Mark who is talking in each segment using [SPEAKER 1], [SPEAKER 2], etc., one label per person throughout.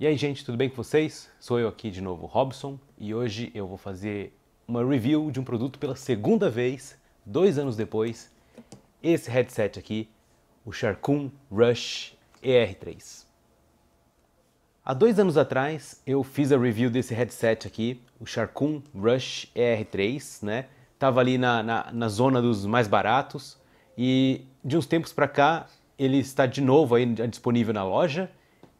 [SPEAKER 1] E aí, gente, tudo bem com vocês? Sou eu aqui de novo, Robson, e hoje eu vou fazer uma review de um produto pela segunda vez, dois anos depois, esse headset aqui, o Sharkoon Rush ER3. Há dois anos atrás eu fiz a review desse headset aqui, o Sharkoon Rush ER3, né? Tava ali na, na, na zona dos mais baratos e de uns tempos para cá ele está de novo aí né, disponível na loja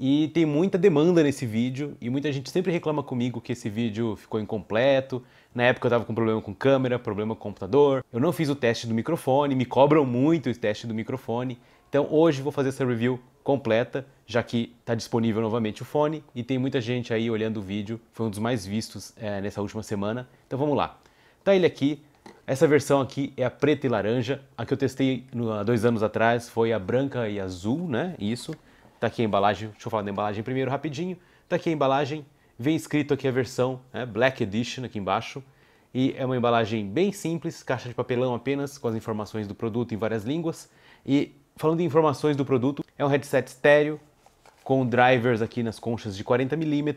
[SPEAKER 1] e tem muita demanda nesse vídeo e muita gente sempre reclama comigo que esse vídeo ficou incompleto. Na época eu tava com problema com câmera, problema com computador. Eu não fiz o teste do microfone, me cobram muito o teste do microfone. Então hoje vou fazer essa review completa, já que está disponível novamente o fone e tem muita gente aí olhando o vídeo. Foi um dos mais vistos é, nessa última semana. Então vamos lá. Tá ele aqui. Essa versão aqui é a preta e laranja. A que eu testei no, há dois anos atrás foi a branca e azul, né? Isso. Tá aqui a embalagem, deixa eu falar da embalagem primeiro rapidinho. Tá aqui a embalagem, vem escrito aqui a versão né, Black Edition aqui embaixo. E é uma embalagem bem simples, caixa de papelão apenas, com as informações do produto em várias línguas. E falando em informações do produto, é um headset estéreo, com drivers aqui nas conchas de 40 mm.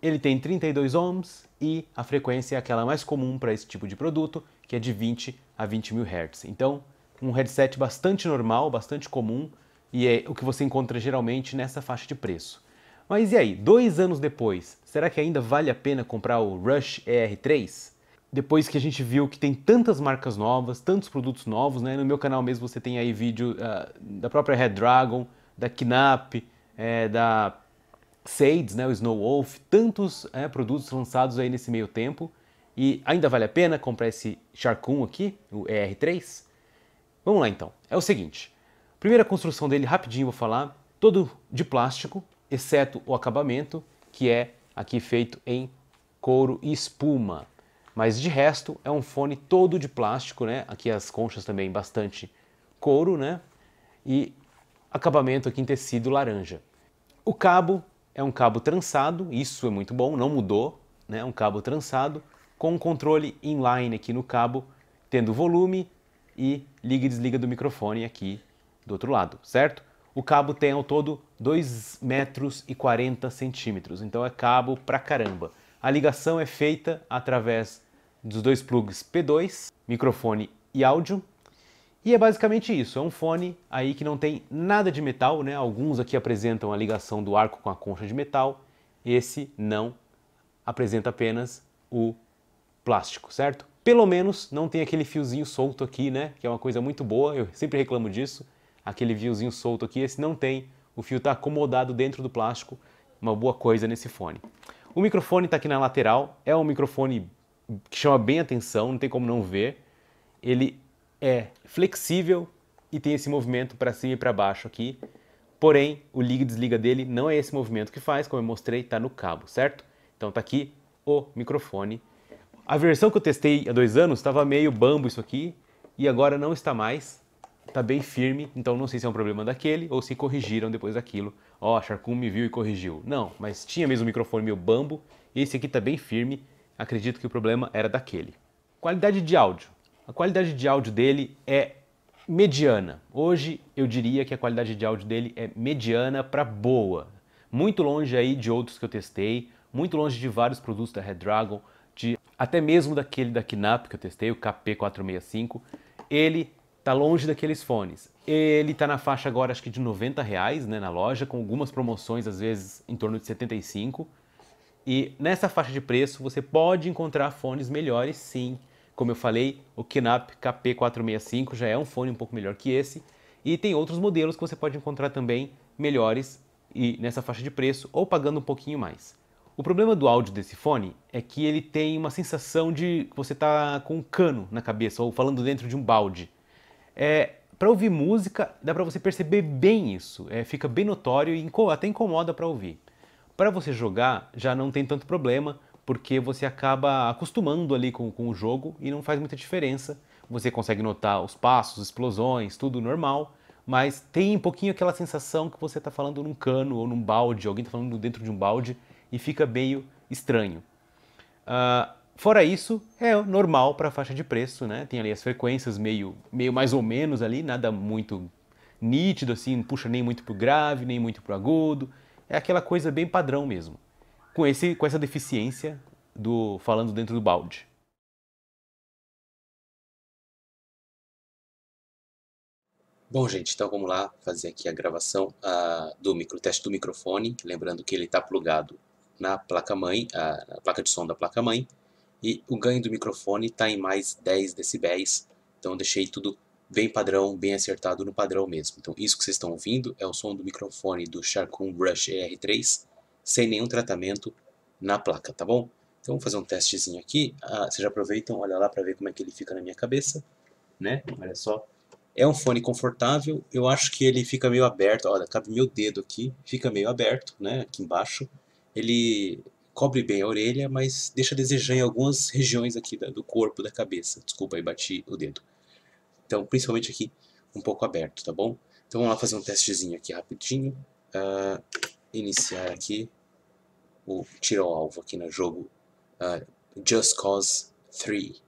[SPEAKER 1] Ele tem 32 ohms e a frequência é aquela mais comum para esse tipo de produto, que é de 20 a 20 mil Hz. Então, um headset bastante normal, bastante comum, e é o que você encontra geralmente nessa faixa de preço. Mas e aí, dois anos depois, será que ainda vale a pena comprar o Rush ER3? Depois que a gente viu que tem tantas marcas novas, tantos produtos novos, né? No meu canal mesmo você tem aí vídeo uh, da própria Red Dragon, da Knapp, é, da Sades, né? O Snow Wolf, tantos é, produtos lançados aí nesse meio tempo. E ainda vale a pena comprar esse Shark 1 aqui, o ER3? Vamos lá então. É o seguinte, Primeira construção dele, rapidinho vou falar, todo de plástico, exceto o acabamento, que é aqui feito em couro e espuma. Mas de resto é um fone todo de plástico, né? Aqui as conchas também bastante couro, né? E acabamento aqui em tecido laranja. O cabo é um cabo trançado, isso é muito bom, não mudou, né? Um cabo trançado com um controle inline aqui no cabo, tendo volume e liga e desliga do microfone aqui do outro lado, certo? O cabo tem ao todo 2 metros e 40 centímetros, então é cabo pra caramba. A ligação é feita através dos dois plugs P2, microfone e áudio. E é basicamente isso, é um fone aí que não tem nada de metal, né? Alguns aqui apresentam a ligação do arco com a concha de metal, esse não apresenta apenas o plástico, certo? Pelo menos não tem aquele fiozinho solto aqui, né? Que é uma coisa muito boa, eu sempre reclamo disso aquele fiozinho solto aqui. Esse não tem, o fio está acomodado dentro do plástico, uma boa coisa nesse fone. O microfone está aqui na lateral, é um microfone que chama bem atenção, não tem como não ver. Ele é flexível e tem esse movimento para cima e para baixo aqui. Porém, o liga e desliga dele não é esse movimento que faz, como eu mostrei, está no cabo, certo? Então está aqui o microfone. A versão que eu testei há dois anos estava meio bambo isso aqui e agora não está mais tá bem firme, então não sei se é um problema daquele ou se corrigiram depois daquilo. Ó, oh, Charcum me viu e corrigiu. Não, mas tinha mesmo o microfone meio bambo e esse aqui tá bem firme. Acredito que o problema era daquele. Qualidade de áudio. A qualidade de áudio dele é mediana. Hoje eu diria que a qualidade de áudio dele é mediana para boa. Muito longe aí de outros que eu testei, muito longe de vários produtos da Redragon, de até mesmo daquele da Kinap que eu testei, o KP465. Ele tá longe daqueles fones. Ele tá na faixa agora, acho que de 90 reais, né, na loja, com algumas promoções, às vezes em torno de 75. E nessa faixa de preço você pode encontrar fones melhores, sim. Como eu falei, o Kinap KP465 já é um fone um pouco melhor que esse. E tem outros modelos que você pode encontrar também melhores e nessa faixa de preço ou pagando um pouquinho mais. O problema do áudio desse fone é que ele tem uma sensação de que você tá com um cano na cabeça ou falando dentro de um balde. É, para ouvir música, dá para você perceber bem isso, é, fica bem notório e até incomoda para ouvir. Para você jogar, já não tem tanto problema, porque você acaba acostumando ali com, com o jogo e não faz muita diferença. Você consegue notar os passos, explosões, tudo normal, mas tem um pouquinho aquela sensação que você está falando num cano ou num balde, alguém está falando dentro de um balde e fica meio estranho. Uh, Fora isso, é normal para a faixa de preço, né? Tem ali as frequências meio, meio mais ou menos ali, nada muito nítido assim, não puxa nem muito pro grave, nem muito pro agudo. É aquela coisa bem padrão mesmo. Com esse com essa deficiência do falando dentro do balde. Bom, gente, então vamos lá fazer aqui a gravação uh, do micro, teste do microfone, lembrando que ele está plugado na placa mãe, uh, ah, na placa de som da placa mãe, e o ganho do microfone está em mais 10 decibéis, então deixei tudo bem padrão, bem acertado no padrão mesmo. Então isso que vocês estão ouvindo é o som do microfone do Sharkun Brush ER3, sem nenhum tratamento na placa, tá bom? Então vou fazer um testezinho aqui, ah, vocês já aproveitam, olha lá para ver como é que ele fica na minha cabeça, né? Olha só. É um fone confortável, eu acho que ele fica meio aberto, olha, cabe meu dedo aqui, fica meio aberto, né, aqui embaixo. Ele cobre bem a orelha, mas deixa a desejar em algumas regiões aqui da, do corpo, da cabeça. Desculpa aí, bati o dedo. Então, principalmente aqui, um pouco aberto, tá bom? Então vamos lá fazer um testezinho aqui rapidinho. Uh, iniciar aqui o tiro ao alvo aqui no jogo uh, Just Cause 3.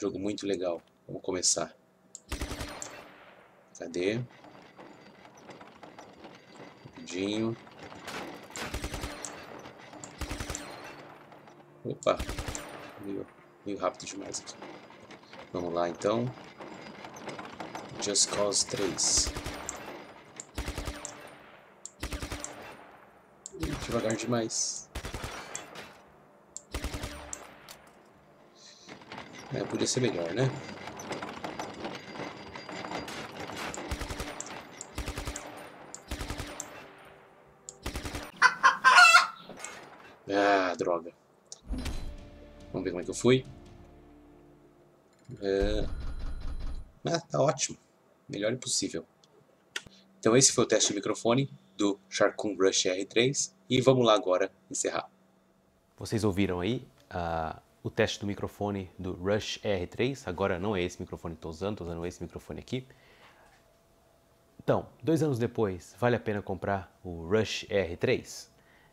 [SPEAKER 1] Jogo muito legal. Vamos começar. Cadê? Rapidinho. Opa! Meio, meio rápido demais aqui. Vamos lá, então. Just Cause 3. Devagar demais. É, podia ser melhor, né? Ah, droga. Vamos ver como é que eu fui. É... Ah, tá ótimo. Melhor impossível. Então esse foi o teste de microfone do Sharkoon Brush R3 e vamos lá agora encerrar. Vocês ouviram aí uh, o teste do microfone do Rush R3, agora não é esse microfone que estou usando, estou usando esse microfone aqui. Então, dois anos depois, vale a pena comprar o Rush R3?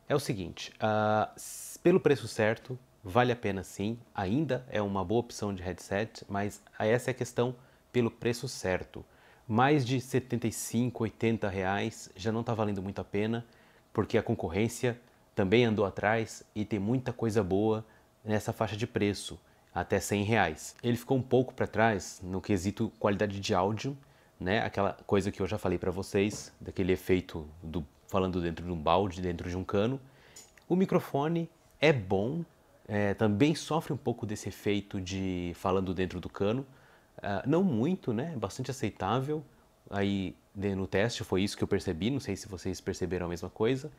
[SPEAKER 1] É o seguinte, uh, pelo preço certo, vale a pena sim, ainda é uma boa opção de headset, mas essa é a questão pelo preço certo. Mais de 75, 80 reais já não está valendo muito a pena, porque a concorrência também andou atrás e tem muita coisa boa nessa faixa de preço, até 100 reais. Ele ficou um pouco para trás no quesito qualidade de áudio, né? Aquela coisa que eu já falei para vocês, daquele efeito do falando dentro de um balde, dentro de um cano. O microfone é bom, é, também sofre um pouco desse efeito de falando dentro do cano. Uh, não muito, né? Bastante aceitável. Aí né, no teste foi isso que eu percebi, não sei se vocês perceberam a mesma coisa.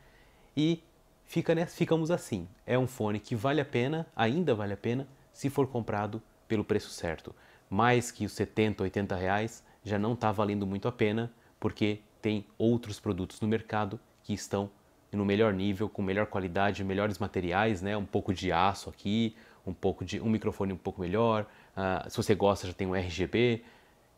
[SPEAKER 1] E fica, né? ficamos assim. É um fone que vale a pena, ainda vale a pena, se for comprado pelo preço certo. Mais que os 70, 80 reais já não está valendo muito a pena, porque tem outros produtos no mercado que estão no melhor nível, com melhor qualidade, melhores materiais, né? Um pouco de aço aqui, um pouco de um microfone um pouco melhor. Uh, se você gosta, já tem um RGB.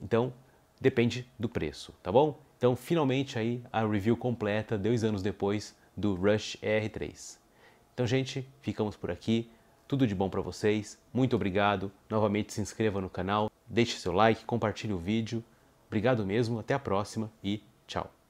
[SPEAKER 1] Então, depende do preço, tá bom? Então, finalmente aí a review completa, dois anos depois do Rush R3. Então, gente, ficamos por aqui. Tudo de bom para vocês. Muito obrigado. Novamente se inscreva no canal, deixe seu like, compartilhe o vídeo. Obrigado mesmo, até a próxima e tchau.